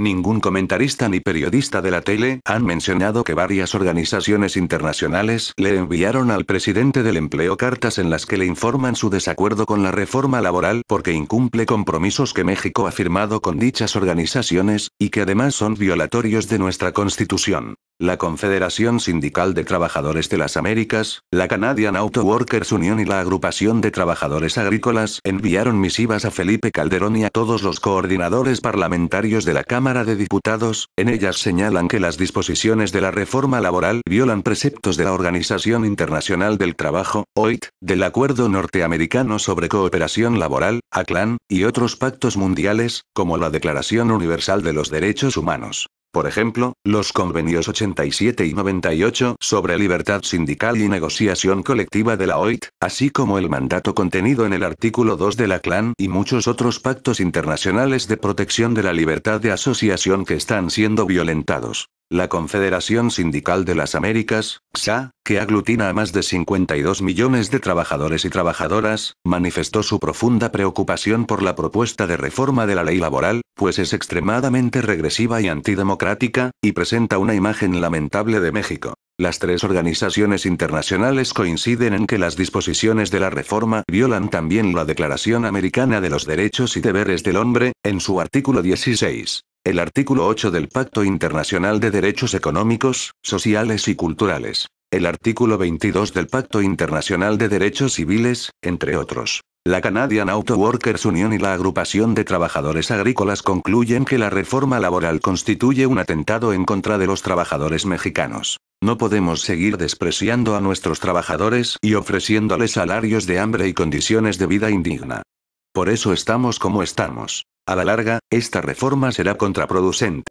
Ningún comentarista ni periodista de la tele han mencionado que varias organizaciones internacionales le enviaron al presidente del empleo cartas en las que le informan su desacuerdo con la reforma laboral porque incumple compromisos que México ha firmado con dichas organizaciones, y que además son violatorios de nuestra constitución la Confederación Sindical de Trabajadores de las Américas, la Canadian Auto Workers Union y la Agrupación de Trabajadores Agrícolas enviaron misivas a Felipe Calderón y a todos los coordinadores parlamentarios de la Cámara de Diputados, en ellas señalan que las disposiciones de la reforma laboral violan preceptos de la Organización Internacional del Trabajo, OIT, del Acuerdo Norteamericano sobre Cooperación Laboral, ACLAN, y otros pactos mundiales, como la Declaración Universal de los Derechos Humanos. Por ejemplo, los convenios 87 y 98 sobre libertad sindical y negociación colectiva de la OIT, así como el mandato contenido en el artículo 2 de la CLAN y muchos otros pactos internacionales de protección de la libertad de asociación que están siendo violentados. La Confederación Sindical de las Américas, SA, que aglutina a más de 52 millones de trabajadores y trabajadoras, manifestó su profunda preocupación por la propuesta de reforma de la ley laboral, pues es extremadamente regresiva y antidemocrática, y presenta una imagen lamentable de México. Las tres organizaciones internacionales coinciden en que las disposiciones de la reforma violan también la Declaración Americana de los Derechos y Deberes del Hombre, en su artículo 16. El artículo 8 del Pacto Internacional de Derechos Económicos, Sociales y Culturales. El artículo 22 del Pacto Internacional de Derechos Civiles, entre otros. La Canadian Auto Workers Union y la Agrupación de Trabajadores Agrícolas concluyen que la reforma laboral constituye un atentado en contra de los trabajadores mexicanos. No podemos seguir despreciando a nuestros trabajadores y ofreciéndoles salarios de hambre y condiciones de vida indigna. Por eso estamos como estamos. A la larga, esta reforma será contraproducente.